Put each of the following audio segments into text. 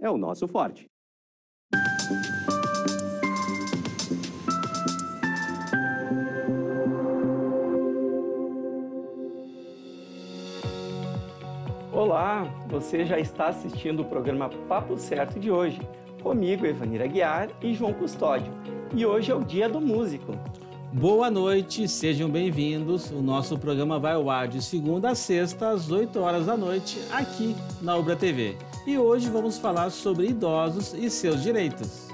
é o nosso forte. Olá, você já está assistindo o programa Papo Certo de hoje. Comigo, Evanira Guiar e João Custódio. E hoje é o Dia do Músico. Boa noite, sejam bem-vindos. O nosso programa vai ao ar de segunda a sexta, às 8 horas da noite, aqui na Ubra TV e hoje vamos falar sobre idosos e seus direitos.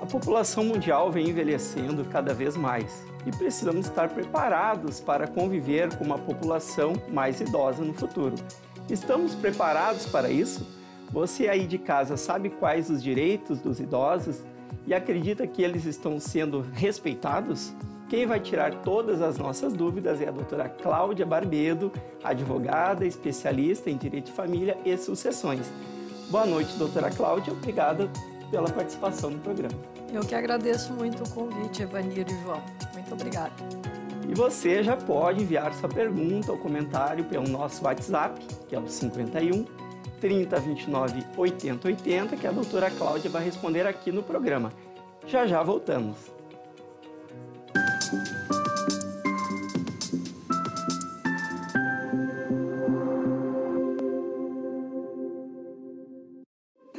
A população mundial vem envelhecendo cada vez mais e precisamos estar preparados para conviver com uma população mais idosa no futuro. Estamos preparados para isso? Você aí de casa sabe quais os direitos dos idosos e acredita que eles estão sendo respeitados? Quem vai tirar todas as nossas dúvidas é a doutora Cláudia Barbedo, advogada, especialista em direito de família e sucessões. Boa noite, doutora Cláudia. Obrigada pela participação no programa. Eu que agradeço muito o convite, Evanir e João. Muito obrigada. E você já pode enviar sua pergunta ou comentário pelo nosso WhatsApp, que é o 51 30 29 80 80, que a doutora Cláudia vai responder aqui no programa. Já já voltamos.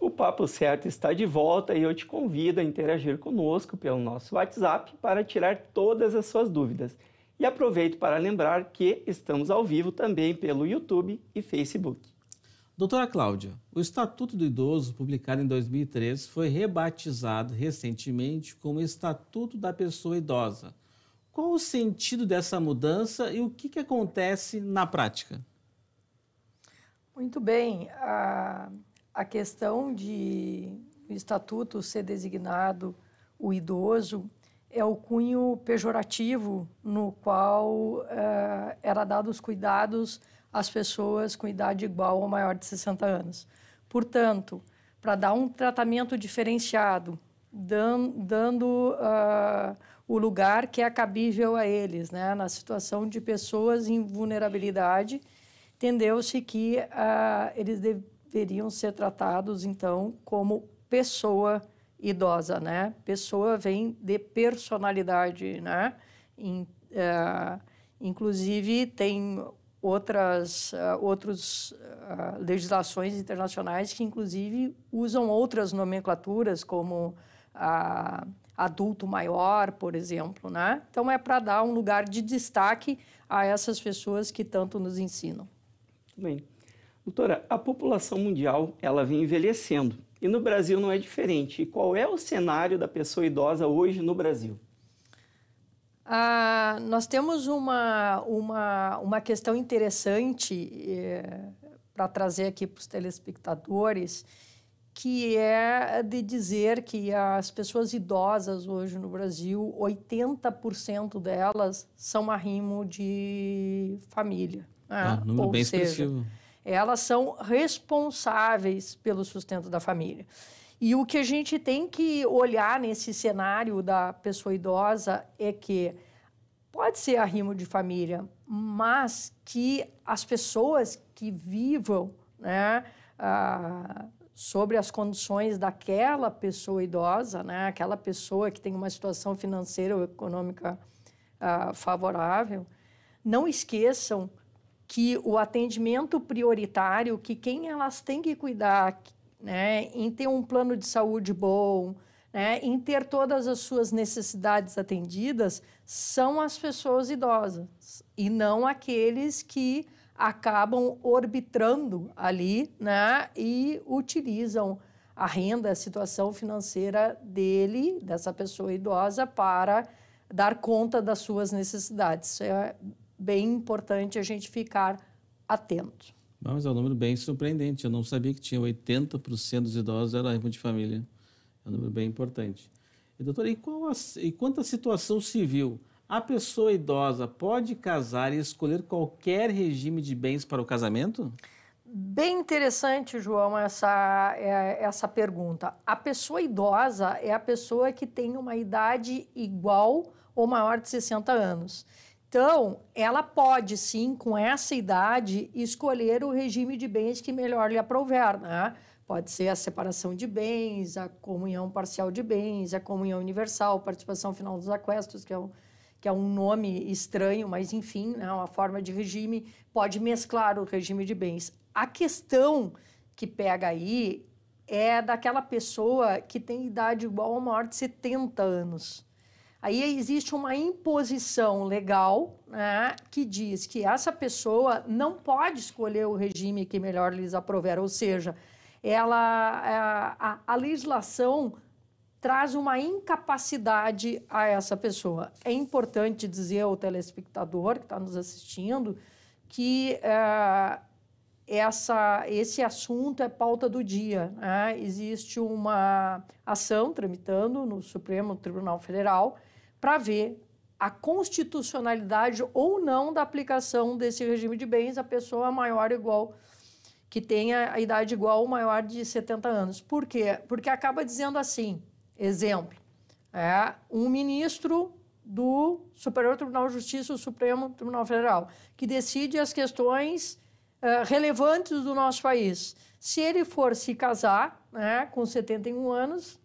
O Papo Certo está de volta e eu te convido a interagir conosco pelo nosso WhatsApp para tirar todas as suas dúvidas. E aproveito para lembrar que estamos ao vivo também pelo YouTube e Facebook. Doutora Cláudia, o Estatuto do Idoso, publicado em 2003, foi rebatizado recentemente como Estatuto da Pessoa Idosa. Qual o sentido dessa mudança e o que, que acontece na prática? Muito bem. A, a questão de o Estatuto ser designado o idoso é o cunho pejorativo no qual uh, era dado os cuidados as pessoas com idade igual ou maior de 60 anos. Portanto, para dar um tratamento diferenciado, dan dando uh, o lugar que é cabível a eles, né? na situação de pessoas em vulnerabilidade, entendeu-se que uh, eles deveriam ser tratados, então, como pessoa idosa, né? Pessoa vem de personalidade, né? In, uh, inclusive, tem outras uh, outros, uh, legislações internacionais que, inclusive, usam outras nomenclaturas, como uh, adulto maior, por exemplo. Né? Então, é para dar um lugar de destaque a essas pessoas que tanto nos ensinam. Bem. Doutora, a população mundial ela vem envelhecendo e no Brasil não é diferente. E qual é o cenário da pessoa idosa hoje no Brasil? Ah, nós temos uma, uma, uma questão interessante é, eh, para trazer aqui para os telespectadores, que é de dizer que as pessoas idosas hoje no Brasil, 80% delas são arrimo de família. Ah, ah, número bem seja, expressivo. elas são responsáveis pelo sustento da família. E o que a gente tem que olhar nesse cenário da pessoa idosa é que pode ser arrimo de família, mas que as pessoas que vivam né, ah, sobre as condições daquela pessoa idosa, né, aquela pessoa que tem uma situação financeira ou econômica ah, favorável, não esqueçam que o atendimento prioritário, que quem elas têm que cuidar, né? em ter um plano de saúde bom, né? em ter todas as suas necessidades atendidas, são as pessoas idosas e não aqueles que acabam orbitando ali né? e utilizam a renda, a situação financeira dele, dessa pessoa idosa, para dar conta das suas necessidades. Isso é bem importante a gente ficar atento. Ah, mas é um número bem surpreendente. Eu não sabia que tinha 80% dos idosos era irmão de família. É um número bem importante. E, doutor, e, qual a, e quanto à situação civil? A pessoa idosa pode casar e escolher qualquer regime de bens para o casamento? Bem interessante, João, essa, é, essa pergunta. A pessoa idosa é a pessoa que tem uma idade igual ou maior de 60 anos. Então, ela pode sim, com essa idade, escolher o regime de bens que melhor lhe aprover, né? Pode ser a separação de bens, a comunhão parcial de bens, a comunhão universal, participação final dos aquestos, que é um, que é um nome estranho, mas enfim, é né? uma forma de regime, pode mesclar o regime de bens. A questão que pega aí é daquela pessoa que tem idade igual ou maior de 70 anos. Aí existe uma imposição legal né, que diz que essa pessoa não pode escolher o regime que melhor lhes aprover, ou seja, ela, é, a, a legislação traz uma incapacidade a essa pessoa. É importante dizer ao telespectador que está nos assistindo que uh, essa, esse assunto é pauta do dia. Né? Existe uma ação tramitando no Supremo Tribunal Federal para ver a constitucionalidade ou não da aplicação desse regime de bens à pessoa maior ou igual que tenha a idade igual ou maior de 70 anos. Por quê? Porque acaba dizendo assim, exemplo, é um ministro do Superior Tribunal de Justiça, o Supremo Tribunal Federal, que decide as questões uh, relevantes do nosso país. Se ele for se casar né, com 71 anos,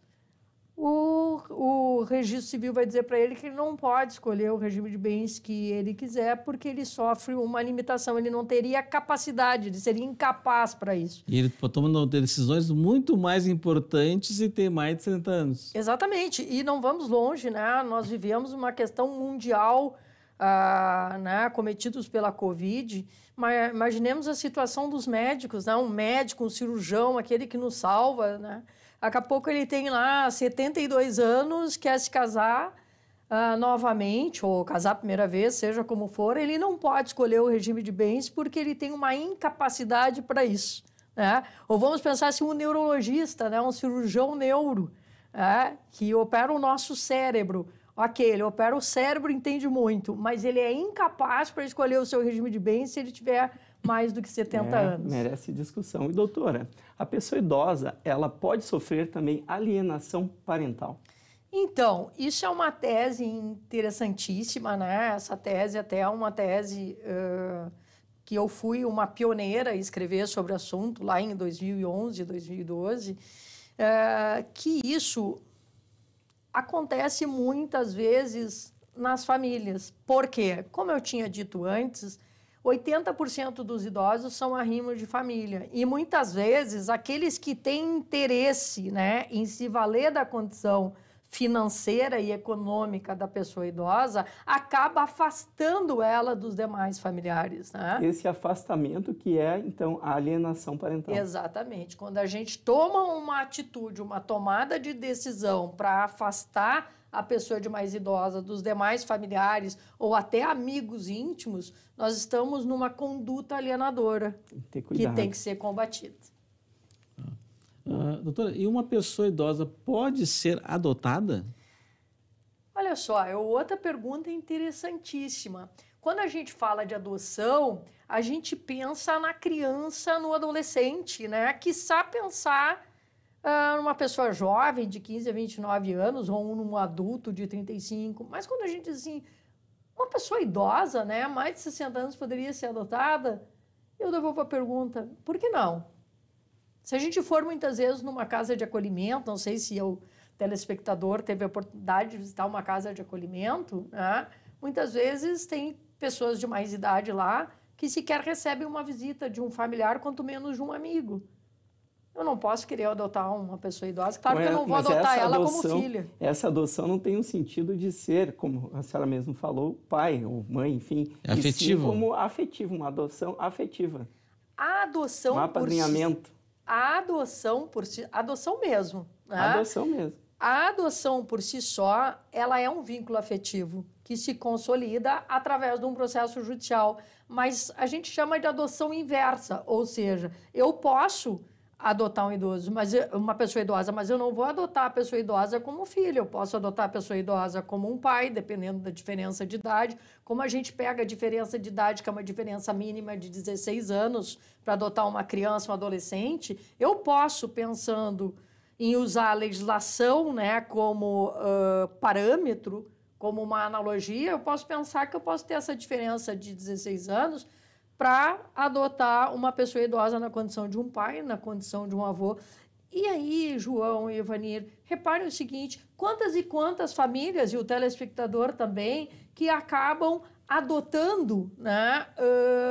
o, o registro civil vai dizer para ele que ele não pode escolher o regime de bens que ele quiser, porque ele sofre uma limitação, ele não teria capacidade, ele seria incapaz para isso. E ele tomando decisões muito mais importantes e tem mais de 60 anos. Exatamente, e não vamos longe, né? Nós vivemos uma questão mundial ah, né, cometidos pela Covid. Mas imaginemos a situação dos médicos, né? um médico, um cirurgião, aquele que nos salva, né? Daqui a pouco ele tem lá 72 anos, quer se casar uh, novamente, ou casar a primeira vez, seja como for. Ele não pode escolher o regime de bens porque ele tem uma incapacidade para isso. Né? Ou vamos pensar se um neurologista, né, um cirurgião neuro, né, que opera o nosso cérebro. Ok, ele opera o cérebro, entende muito, mas ele é incapaz para escolher o seu regime de bens se ele tiver mais do que 70 é, anos. Merece discussão. E doutora, a pessoa idosa, ela pode sofrer também alienação parental? Então, isso é uma tese interessantíssima, né? Essa tese até é uma tese uh, que eu fui uma pioneira a escrever sobre o assunto lá em 2011, 2012, uh, que isso acontece muitas vezes nas famílias. Por quê? Como eu tinha dito antes, 80% dos idosos são arrimos de família. E muitas vezes, aqueles que têm interesse né, em se valer da condição financeira e econômica da pessoa idosa acaba afastando ela dos demais familiares, né? Esse afastamento que é então a alienação parental. Exatamente. Quando a gente toma uma atitude, uma tomada de decisão para afastar a pessoa de mais idosa dos demais familiares ou até amigos íntimos, nós estamos numa conduta alienadora tem que, que tem que ser combatida. Uh, doutora, e uma pessoa idosa pode ser adotada? Olha só, é outra pergunta interessantíssima. Quando a gente fala de adoção, a gente pensa na criança, no adolescente, né? sabe pensar ah, uma pessoa jovem de 15 a 29 anos ou um adulto de 35. Mas quando a gente diz assim, uma pessoa idosa, né, mais de 60 anos poderia ser adotada, eu devolvo a pergunta, por que não? Se a gente for muitas vezes numa casa de acolhimento, não sei se o telespectador teve a oportunidade de visitar uma casa de acolhimento, né, muitas vezes tem pessoas de mais idade lá que sequer recebem uma visita de um familiar, quanto menos de um amigo. Eu não posso querer adotar uma pessoa idosa, claro que eu não vou adotar ela adoção, como filha. Essa adoção não tem o um sentido de ser, como a senhora mesmo falou, pai ou mãe, enfim. É afetivo. Sim, como afetivo, uma adoção afetiva. A adoção um Por si, a adoção por si, adoção mesmo. Né? Adoção mesmo. A adoção por si só, ela é um vínculo afetivo que se consolida através de um processo judicial, mas a gente chama de adoção inversa, ou seja, eu posso adotar um idoso, mas uma pessoa idosa, mas eu não vou adotar a pessoa idosa como filho. Eu posso adotar a pessoa idosa como um pai, dependendo da diferença de idade. Como a gente pega a diferença de idade, que é uma diferença mínima de 16 anos, para adotar uma criança, um adolescente, eu posso pensando em usar a legislação, né, como uh, parâmetro, como uma analogia, eu posso pensar que eu posso ter essa diferença de 16 anos para adotar uma pessoa idosa na condição de um pai, na condição de um avô. E aí, João e Ivanir, reparem o seguinte: quantas e quantas famílias, e o telespectador também, que acabam adotando né,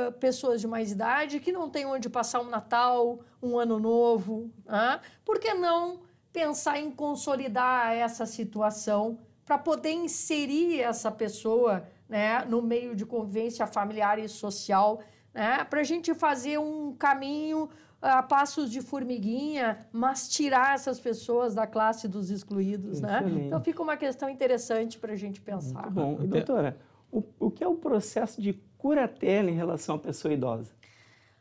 uh, pessoas de mais idade que não têm onde passar um Natal, um Ano Novo. Né? Por que não pensar em consolidar essa situação para poder inserir essa pessoa né, no meio de convivência familiar e social? né? para a gente fazer um caminho ah, a passos de formiguinha, mas tirar essas pessoas da classe dos excluídos, né? Então fica uma questão interessante para a gente pensar. Muito bom. E, doutora, o, o que é o processo de curatela em relação à pessoa idosa?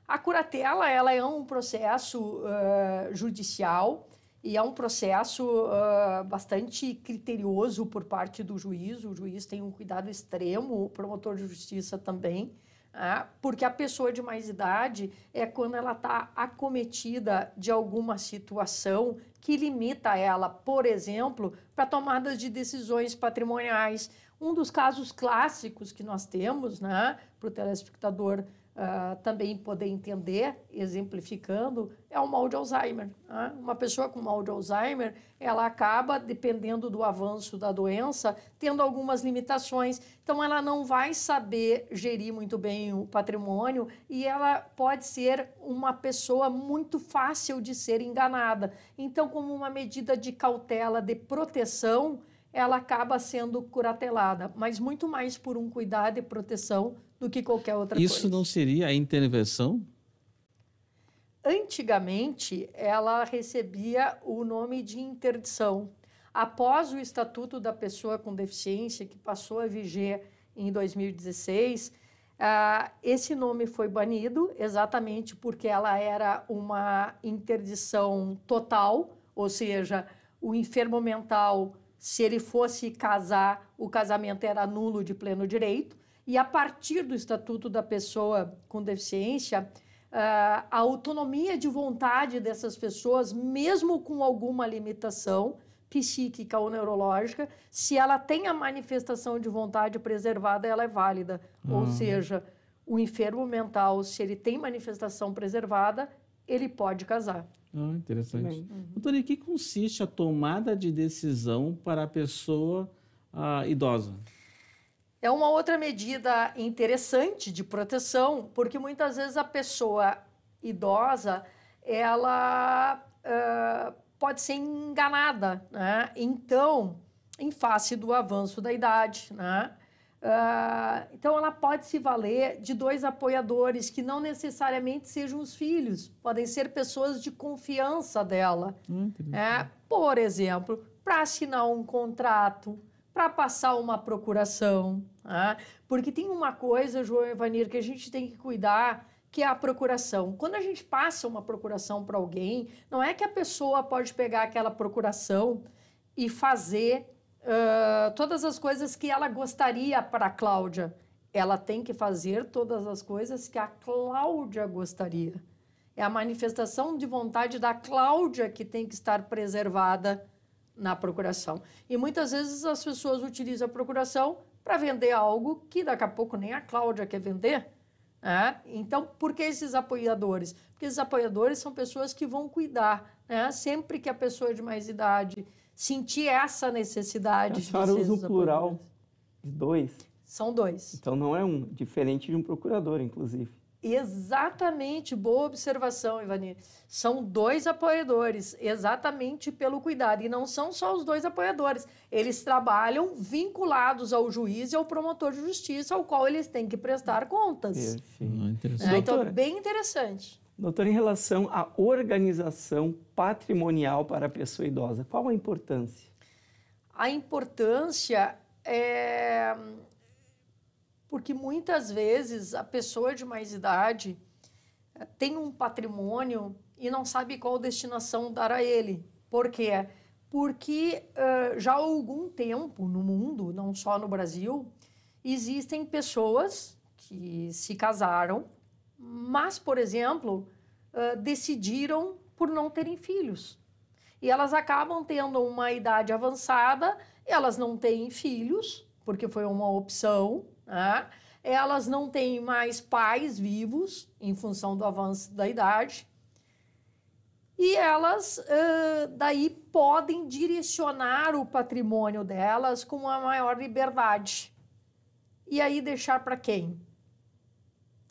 A curatela ela é um processo uh, judicial e é um processo uh, bastante criterioso por parte do juiz. O juiz tem um cuidado extremo, o promotor de justiça também. Ah, porque a pessoa de mais idade é quando ela está acometida de alguma situação que limita ela, por exemplo, para tomadas de decisões patrimoniais. Um dos casos clássicos que nós temos, né, para o telespectador uh, também poder entender, exemplificando, é o mal de Alzheimer. Né? Uma pessoa com mal de Alzheimer, ela acaba, dependendo do avanço da doença, tendo algumas limitações. Então, ela não vai saber gerir muito bem o patrimônio e ela pode ser uma pessoa muito fácil de ser enganada. Então, como uma medida de cautela, de proteção, ela acaba sendo curatelada, mas muito mais por um cuidado e proteção do que qualquer outra Isso coisa. Isso não seria a intervenção? Antigamente, ela recebia o nome de interdição. Após o Estatuto da Pessoa com Deficiência, que passou a viger em 2016, uh, ah, esse nome foi banido exatamente porque ela era uma interdição total, ou seja, o enfermo mental, se ele fosse casar, o casamento era nulo de pleno direito e a partir do Estatuto da Pessoa com Deficiência, ah, a autonomia de vontade dessas pessoas, mesmo com alguma limitação psíquica ou neurológica, se ela tem a manifestação de vontade preservada, ela é válida. Hum. Ou seja, o enfermo mental, se ele tem manifestação preservada, ele pode casar. Ah, interessante. Bem, uhum. em que consiste a tomada de decisão para a pessoa ah, idosa? É uma outra medida interessante de proteção, porque muitas vezes a pessoa idosa ela uh, pode ser enganada, né? Então, em face do avanço da idade, né? Uh, então, ela pode se valer de dois apoiadores que não necessariamente sejam os filhos, podem ser pessoas de confiança dela. Hum, é, por exemplo, para assinar um contrato, para passar uma procuração. Né? Porque tem uma coisa, João e que a gente tem que cuidar que é a procuração. Quando a gente passa uma procuração para alguém, não é que a pessoa pode pegar aquela procuração e fazer uh, todas as coisas que ela gostaria para a Cláudia. Ela tem que fazer todas as coisas que a Cláudia gostaria. É a manifestação de vontade da Cláudia que tem que estar preservada na procuração. E muitas vezes as pessoas utilizam a procuração para vender algo que daqui a pouco nem a Cláudia quer vender. Né? Então, por que esses apoiadores? Porque esses apoiadores são pessoas que vão cuidar. Né? Sempre que a pessoa de mais idade sentir essa necessidade... A senhora usa o plural de dois. São dois. Então não é um, diferente de um procurador, inclusive. Exatamente, boa observação, Ivani. São dois apoiadores, exatamente pelo cuidado. E não são só os dois apoiadores, eles trabalham vinculados ao juiz e ao promotor de justiça, ao qual eles têm que prestar contas. Perfeito. Ah, interessante. É, então, bem interessante. Doutor, em relação à organização patrimonial para a pessoa idosa, qual a importância? A importância é porque muitas vezes a pessoa de mais idade eh, tem um patrimônio e não sabe qual destinação dar a ele. Por quê? Porque uh, já há algum tempo no mundo, não só no Brasil, existem pessoas que se casaram, mas, por exemplo, uh, decidiram por não terem filhos. E elas acabam tendo uma idade avançada, elas não têm filhos, porque foi uma opção, né? Elas não têm mais pais vivos, em função do avanço da idade. E elas, uh, daí, podem direcionar o patrimônio delas com a maior liberdade. E aí, deixar para quem?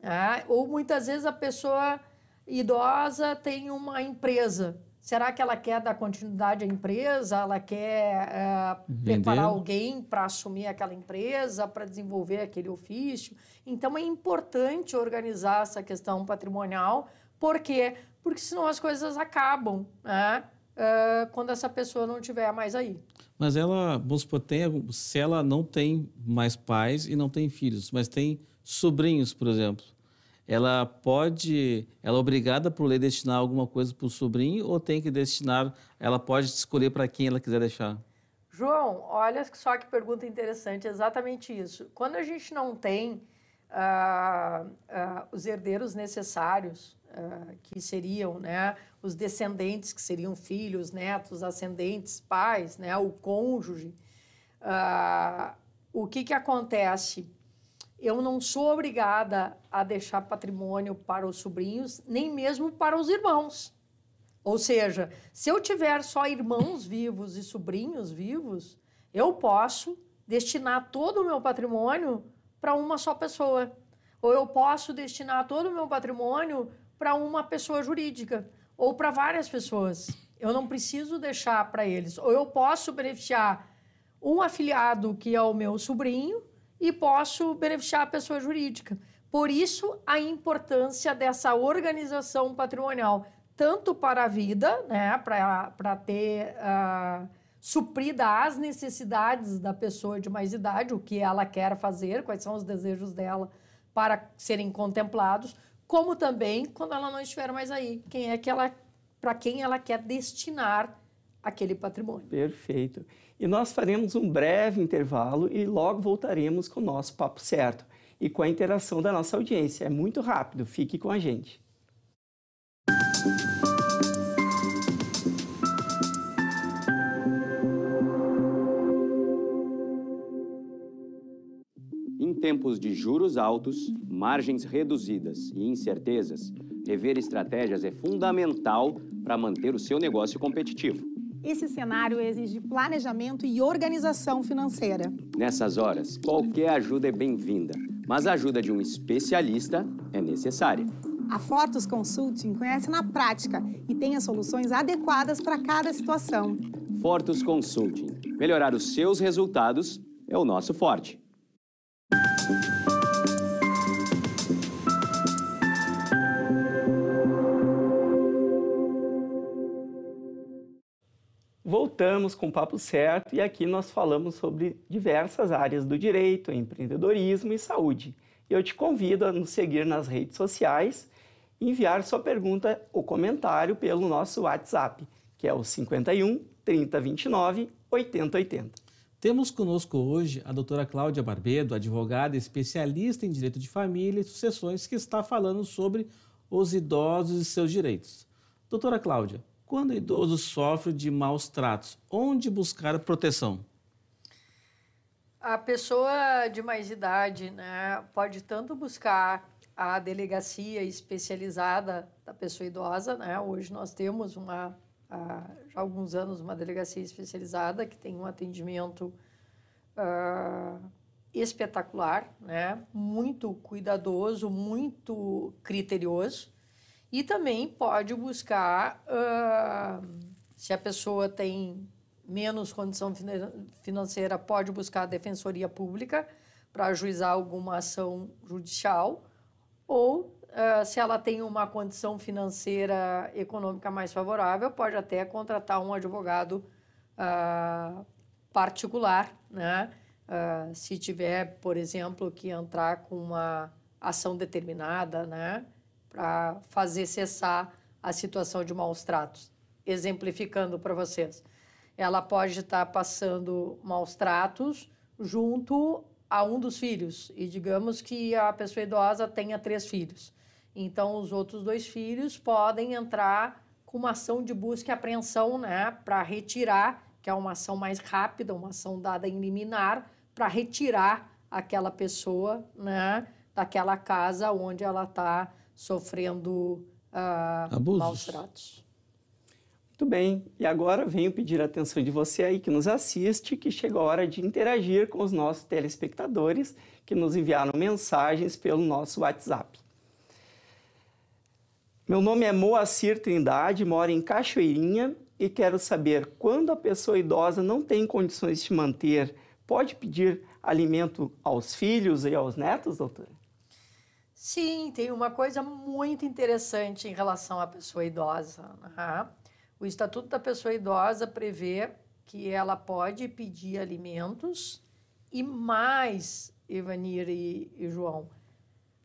É? Ou muitas vezes a pessoa idosa tem uma empresa Será que ela quer dar continuidade à empresa? Ela quer eh, preparar alguém para assumir aquela empresa, para desenvolver aquele ofício? Então é importante organizar essa questão patrimonial. Por quê? Porque senão as coisas acabam, né? Eh, quando essa pessoa não tiver mais aí. Mas ela, vamos supor, tem, se ela não tem mais pais e não tem filhos, mas tem sobrinhos, por exemplo, ela pode, ela é obrigada por lei destinar alguma coisa para o sobrinho ou tem que destinar, ela pode escolher para quem ela quiser deixar? João, olha só que pergunta interessante, exatamente isso. Quando a gente não tem uh, uh, os herdeiros necessários, uh, que seriam né, os descendentes, que seriam filhos, netos, ascendentes, pais, né, o cônjuge, o que, que acontece? eu não sou obrigada a deixar patrimônio para os sobrinhos, nem mesmo para os irmãos. Ou seja, se eu tiver só irmãos vivos e sobrinhos vivos, eu posso destinar todo o meu patrimônio para uma só pessoa. Ou eu posso destinar todo o meu patrimônio para uma pessoa jurídica ou para várias pessoas. Eu não preciso deixar para eles. Ou eu posso beneficiar um afiliado que é o meu sobrinho e posso beneficiar a pessoa jurídica. Por isso, a importância dessa organização patrimonial, tanto para a vida, né, para ter uh, ah, suprida as necessidades da pessoa de mais idade, o que ela quer fazer, quais são os desejos dela para serem contemplados, como também quando ela não estiver mais aí, quem é que ela, para quem ela quer destinar aquele patrimônio. Perfeito. E nós faremos um breve intervalo e logo voltaremos com o nosso papo certo e com a interação da nossa audiência. É muito rápido, fique com a gente. Em tempos de juros altos, margens reduzidas e incertezas, rever estratégias é fundamental para manter o seu negócio competitivo. Esse cenário exige planejamento e organização financeira. Nessas horas, qualquer ajuda é bem-vinda, mas a ajuda de um especialista é necessária. A Fortos Consulting conhece na prática e tem as soluções adequadas para cada situação. Fortos Consulting. Melhorar os seus resultados é o nosso forte. Voltamos com o papo certo e aqui nós falamos sobre diversas áreas do direito, empreendedorismo e saúde. Eu te convido a nos seguir nas redes sociais e enviar sua pergunta ou comentário pelo nosso WhatsApp, que é o 51 3029 8080. Temos conosco hoje a doutora Cláudia Barbedo, advogada especialista em direito de família e sucessões, que está falando sobre os idosos e seus direitos. Doutora Cláudia, quando o idoso sofre de maus tratos? Onde buscar proteção? A pessoa de mais idade né, pode tanto buscar a delegacia especializada da pessoa idosa, né? Hoje nós temos uma, há alguns anos uma delegacia especializada que tem um atendimento uh, espetacular, né? Muito cuidadoso, muito criterioso, e também pode buscar, uh, se a pessoa tem menos condição financeira, pode buscar a defensoria pública para ajuizar alguma ação judicial, ou uh, se ela tem uma condição financeira econômica mais favorável, pode até contratar um advogado uh, particular, né? Uh, se tiver, por exemplo, que entrar com uma ação determinada, né? para fazer cessar a situação de maus tratos. Exemplificando para vocês, ela pode estar tá passando maus tratos junto a um dos filhos, e digamos que a pessoa idosa tenha três filhos. Então, os outros dois filhos podem entrar com uma ação de busca e apreensão né, para retirar, que é uma ação mais rápida, uma ação dada em liminar, para retirar aquela pessoa né, daquela casa onde ela está sofrendo uh, Abusos. maus tratos. Muito bem, e agora venho pedir a atenção de você aí que nos assiste, que chegou a hora de interagir com os nossos telespectadores que nos enviaram mensagens pelo nosso WhatsApp. Meu nome é Moacir Trindade, moro em Cachoeirinha e quero saber quando a pessoa idosa não tem condições de se manter, pode pedir alimento aos filhos e aos netos, doutora? Sim, tem uma coisa muito interessante em relação à pessoa idosa. Né? O Estatuto da Pessoa Idosa prevê que ela pode pedir alimentos e mais, Evanir e, e João,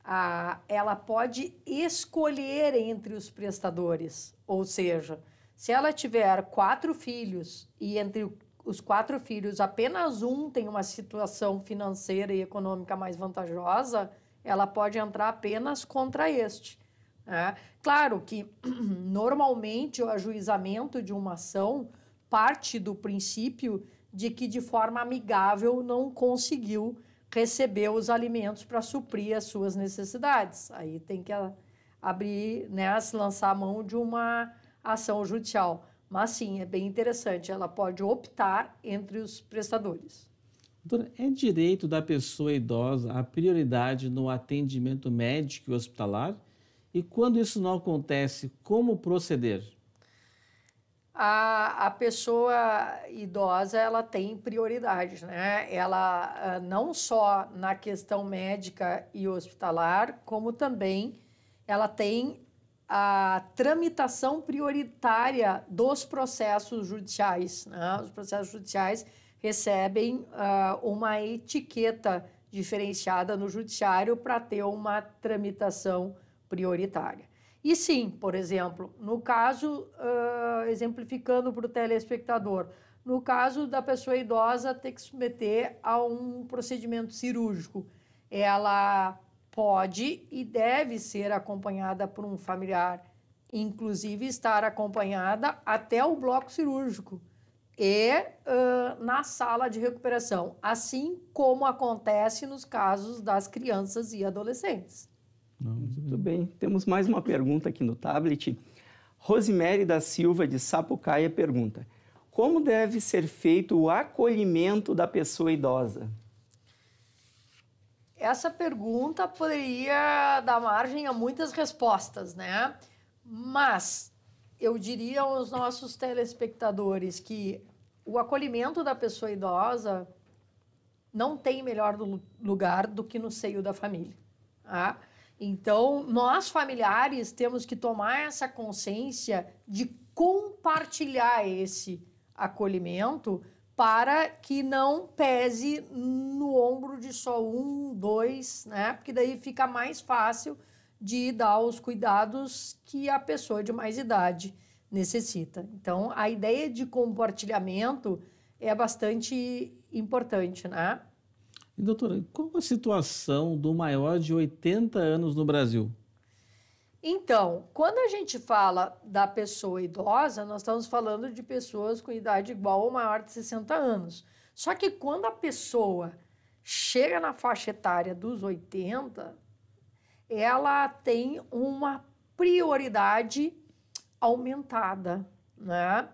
a, ela pode escolher entre os prestadores. Ou seja, se ela tiver quatro filhos e entre os quatro filhos apenas um tem uma situação financeira e econômica mais vantajosa, ela pode entrar apenas contra este. Né? Claro que, normalmente, o ajuizamento de uma ação parte do princípio de que, de forma amigável, não conseguiu receber os alimentos para suprir as suas necessidades. Aí tem que abrir, né, se lançar a mão de uma ação judicial. Mas sim, é bem interessante, ela pode optar entre os prestadores. Doutora, é direito da pessoa idosa a prioridade no atendimento médico e hospitalar? E quando isso não acontece, como proceder? A, a pessoa idosa ela tem prioridades, né? Ela ah, não só na questão médica e hospitalar, como também ela tem a tramitação prioritária dos processos judiciais, né? Os processos judiciais recebem uh, uma etiqueta diferenciada no judiciário para ter uma tramitação prioritária. E sim, por exemplo, no caso, uh, exemplificando para o telespectador, no caso da pessoa idosa ter que submeter a um procedimento cirúrgico, ela pode e deve ser acompanhada por um familiar, inclusive estar acompanhada até o bloco cirúrgico e uh, na sala de recuperação, assim como acontece nos casos das crianças e adolescentes. Muito é. bem. Temos mais uma pergunta aqui no tablet. Rosemary da Silva, de Sapucaia, pergunta: Como deve ser feito o acolhimento da pessoa idosa? Essa pergunta poderia dar margem a muitas respostas, né? Mas eu diria aos nossos telespectadores que o acolhimento da pessoa idosa não tem melhor lugar do que no seio da família. Tá? Então, nós familiares temos que tomar essa consciência de compartilhar esse acolhimento para que não pese no ombro de só um, dois, né? Porque daí fica mais fácil de dar os cuidados que a pessoa de mais idade necessita. Então, a ideia de compartilhamento é bastante importante, né? E, doutora, qual a situação do maior de 80 anos no Brasil? Então, quando a gente fala da pessoa idosa, nós estamos falando de pessoas com idade igual ou maior de 60 anos. Só que quando a pessoa chega na faixa etária dos 80, ela tem uma prioridade aumentada, né?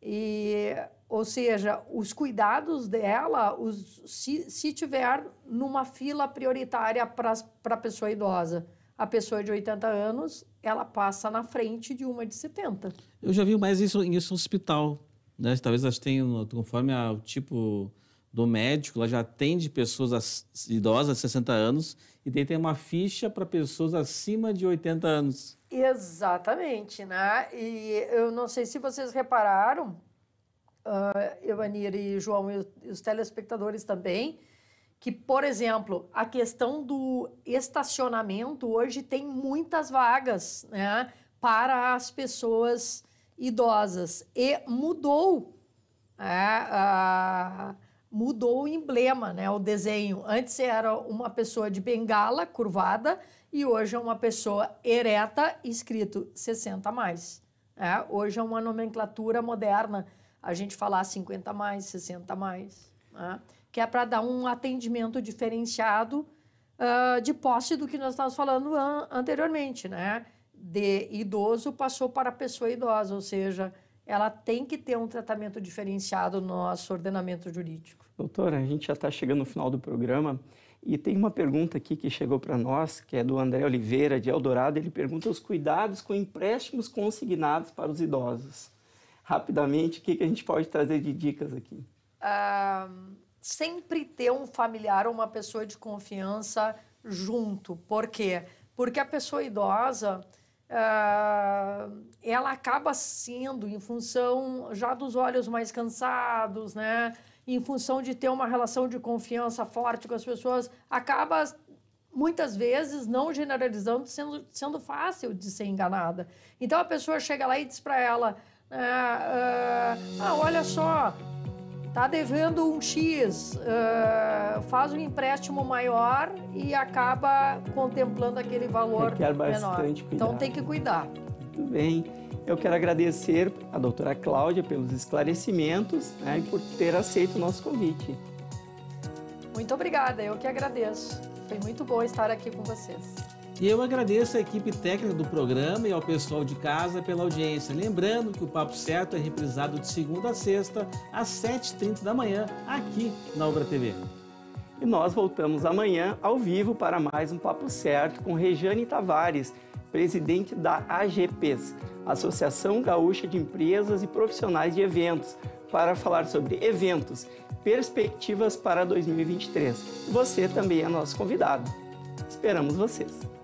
E, ou seja, os cuidados dela, os, se, se tiver numa fila prioritária para a pessoa idosa, a pessoa de 80 anos, ela passa na frente de uma de 70. Eu já vi mais isso, em hospital, né? Talvez elas tenham, conforme o tipo do médico, ela já atende pessoas idosas de 60 anos e daí tem uma ficha para pessoas acima de 80 anos. Exatamente, né? E eu não sei se vocês repararam, uh, Evanir e João e os telespectadores também, que, por exemplo, a questão do estacionamento hoje tem muitas vagas né, para as pessoas idosas e mudou. Né, a ah, mudou o emblema, né, o desenho. Antes era uma pessoa de bengala curvada e hoje é uma pessoa ereta, escrito 60 mais. É, hoje é uma nomenclatura moderna a gente falar 50 mais, 60 mais, né, que é para dar um atendimento diferenciado uh, de posse do que nós estávamos falando an anteriormente, né? De idoso passou para pessoa idosa, ou seja, ela tem que ter um tratamento diferenciado no nosso ordenamento jurídico. Doutora, a gente já está chegando no final do programa e tem uma pergunta aqui que chegou para nós, que é do André Oliveira, de Eldorado. Ele pergunta os cuidados com empréstimos consignados para os idosos. Rapidamente, o que, que a gente pode trazer de dicas aqui? Ah, sempre ter um familiar ou uma pessoa de confiança junto. Por quê? Porque a pessoa idosa Uh, ela acaba sendo em função já dos olhos mais cansados, né? Em função de ter uma relação de confiança forte com as pessoas, acaba muitas vezes, não generalizando, sendo, sendo fácil de ser enganada. Então a pessoa chega lá e diz para ela: né, ah, ah, olha só, Tá devendo um X, uh, faz um empréstimo maior e acaba contemplando aquele valor Requer bastante menor. Então tem que cuidar. Muito bem. Eu quero agradecer à doutora Cláudia pelos esclarecimentos né, e por ter aceito o nosso convite. Muito obrigada, eu que agradeço. Foi muito bom estar aqui com vocês. E eu agradeço à equipe técnica do programa e ao pessoal de casa pela audiência. Lembrando que o Papo Certo é reprisado de segunda a sexta, às 7h30 da manhã, aqui na Obra TV. E nós voltamos amanhã ao vivo para mais um Papo Certo com Rejane Tavares, presidente da AGPs, Associação Gaúcha de Empresas e Profissionais de Eventos, para falar sobre eventos, perspectivas para 2023. Você também é nosso convidado. Esperamos vocês!